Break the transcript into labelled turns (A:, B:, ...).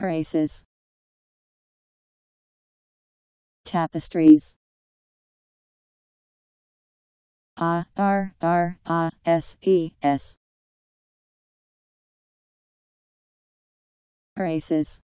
A: Races, Tapestries A R R A S E S races.